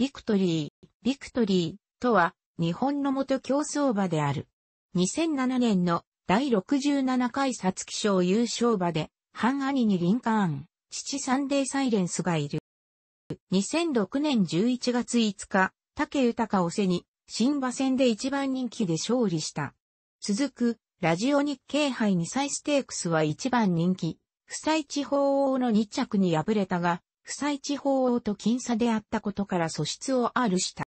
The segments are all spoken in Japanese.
ビクトリー、ビクトリーとは日本の元競争馬である。2007年の第67回ツキ賞優勝馬で、半ニにリンカーン、父サンデーサイレンスがいる。2006年11月5日、竹豊を背に、新馬戦で一番人気で勝利した。続く、ラジオ日経杯2歳ステークスは一番人気、不採地方王の2着に敗れたが、負債地方王と僅差であったことから素質をあるした。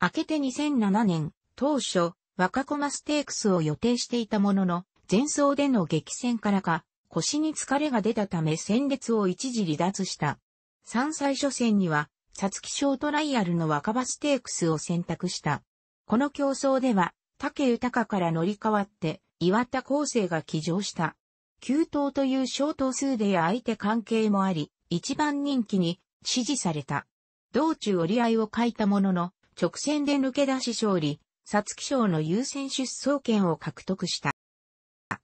明けて2007年、当初、若駒ステークスを予定していたものの、前走での激戦からか、腰に疲れが出たため戦列を一時離脱した。3歳初戦には、サツキ賞トライアルの若葉ステークスを選択した。この競争では、竹豊から乗り換わって、岩田康生が騎乗した。急騰という小頭数で相手関係もあり、一番人気に支持された。道中折り合いを欠いたものの、直線で抜け出し勝利、皐月賞の優先出走権を獲得した。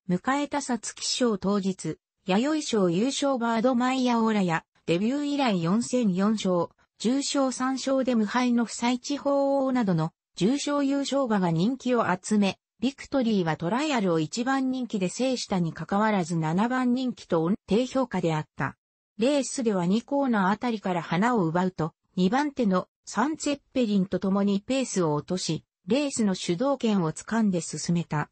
迎えた皐月賞当日、弥生賞優勝バードマイヤオーラや、デビュー以来4戦4勝、重賞3勝で無敗の不再地方王などの重賞優勝馬が人気を集め、ビクトリーはトライアルを1番人気で制したに関わらず7番人気と低評価であった。レースでは2コーナーあたりから花を奪うと、2番手のサンツェッペリンと共にペースを落とし、レースの主導権を掴んで進めた。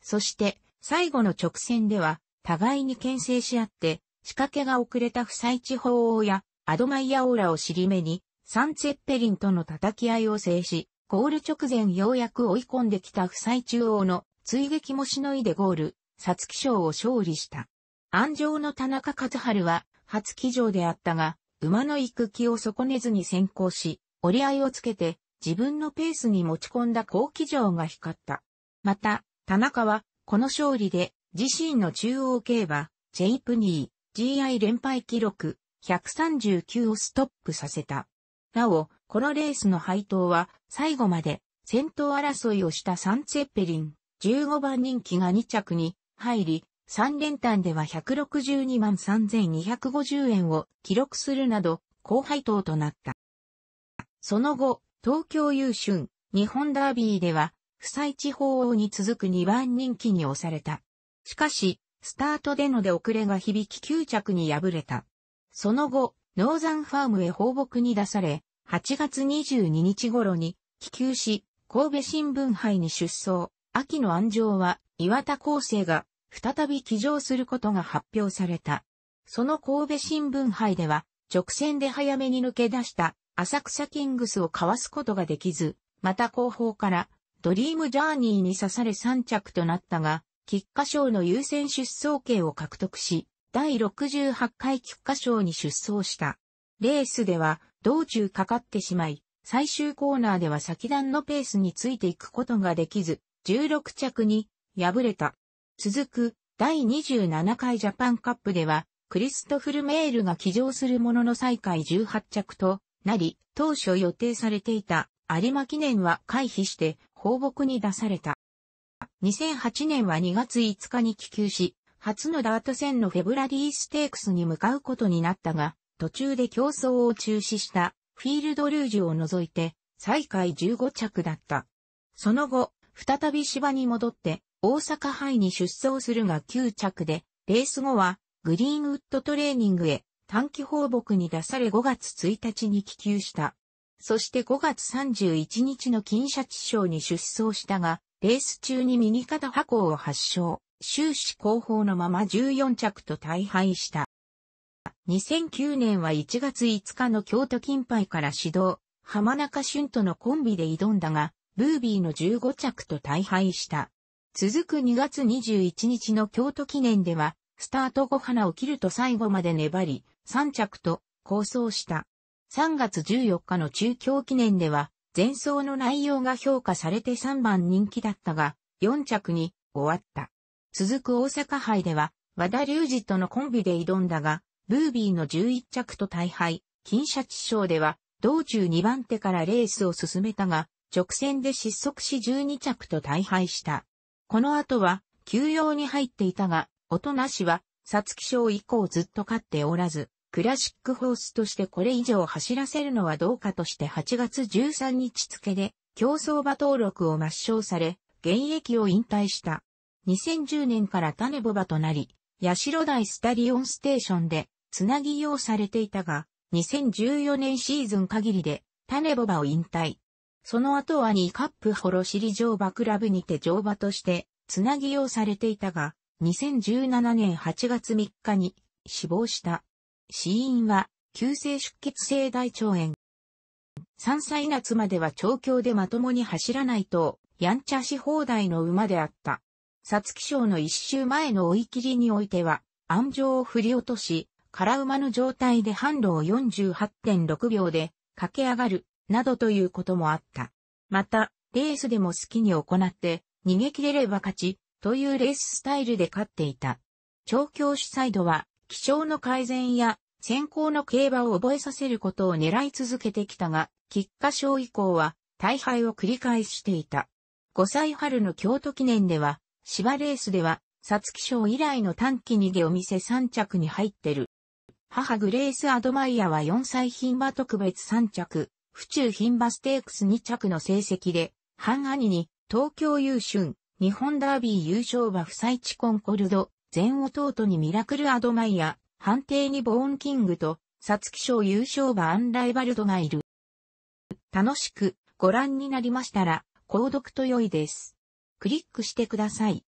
そして、最後の直線では、互いに牽制し合って、仕掛けが遅れた不採地方王やアドマイヤオーラを尻目に、サンツェッペリンとの叩き合いを制し、ゴール直前ようやく追い込んできた不採中央の追撃もしのいでゴール、サツキ賞を勝利した。安城の田中和春は、初騎乗であったが、馬の行く気を損ねずに先行し、折り合いをつけて自分のペースに持ち込んだ好騎乗が光った。また、田中は、この勝利で自身の中央競馬、ジェイプニー、GI 連敗記録、139をストップさせた。なお、このレースの配当は、最後まで、先頭争いをしたサンツェッペリン、15番人気が2着に入り、三連単では162万3250円を記録するなど、高配当となった。その後、東京優春、日本ダービーでは、不採地方王に続く2番人気に押された。しかし、スタートでの出遅れが響き9着に敗れた。その後、ノーザンファームへ放牧に出され、8月22日頃に、帰休し、神戸新聞杯に出走。秋の安城は、岩田康生が再び起乗することが発表された。その神戸新聞杯では、直線で早めに抜け出した浅草キングスをかわすことができず、また後方からドリームジャーニーに刺され3着となったが、菊花賞の優先出走権を獲得し、第68回菊花賞に出走した。レースでは道中かかってしまい、最終コーナーでは先段のペースについていくことができず、16着に敗れた。続く第27回ジャパンカップでは、クリストフル・メールが起乗するものの最下位18着となり、当初予定されていた有馬記念は回避して放牧に出された。2008年は2月5日に帰球し、初のダート戦のフェブラリーステークスに向かうことになったが、途中で競争を中止したフィールドルージュを除いて最下位15着だった。その後、再び芝に戻って大阪杯に出走するが9着で、レース後はグリーンウッドトレーニングへ短期放牧に出され5月1日に帰球した。そして5月31日の金シャチ賞に出走したが、レース中に右肩破口を発症、終始後方のまま14着と大敗した。2009年は1月5日の京都金杯から始動、浜中俊とのコンビで挑んだが、ブービーの15着と大敗した。続く2月21日の京都記念では、スタート後花を切ると最後まで粘り、3着と構想した。3月14日の中京記念では、前走の内容が評価されて3番人気だったが、4着に終わった。続く大阪杯では、和田隆二とのコンビで挑んだが、ブービーの11着と大敗、金シャチ賞では、道中2番手からレースを進めたが、直線で失速し12着と大敗した。この後は、休養に入っていたが、となしは、ショ賞以降ずっと勝っておらず、クラシックホースとしてこれ以上走らせるのはどうかとして8月13日付で競争馬登録を抹消され、現役を引退した。2010年から種ボバとなり、八代大スタリオンステーションでつなぎ用されていたが、2014年シーズン限りで種ボバを引退。その後は2カップホロシリ乗馬クラブにて乗馬として、つなぎうされていたが、2017年8月3日に死亡した。死因は、急性出血性大腸炎。3歳夏までは調教でまともに走らないと、やんちゃし放題の馬であった。皐月賞の一周前の追い切りにおいては、安城を振り落とし、空馬の状態で反路を48.6秒で駆け上がるなどということもあった。また、レースでも好きに行って、逃げ切れれば勝ち、というレーススタイルで勝っていた。調教主サイドは、気象の改善や、先行の競馬を覚えさせることを狙い続けてきたが、菊花賞以降は、大敗を繰り返していた。5歳春の京都記念では、芝レースでは、皐月賞以来の短期逃げを見せ3着に入ってる。母グレース・アドマイヤは4歳牝馬特別3着、府中牝馬ステークス2着の成績で、半兄に、東京優春、日本ダービー優勝馬不採地コンコルド、全弟にミラクルアドマイヤ、判定にボーンキングと、サツキ賞優勝馬アンライバルドがいる。楽しくご覧になりましたら、購読と良いです。クリックしてください。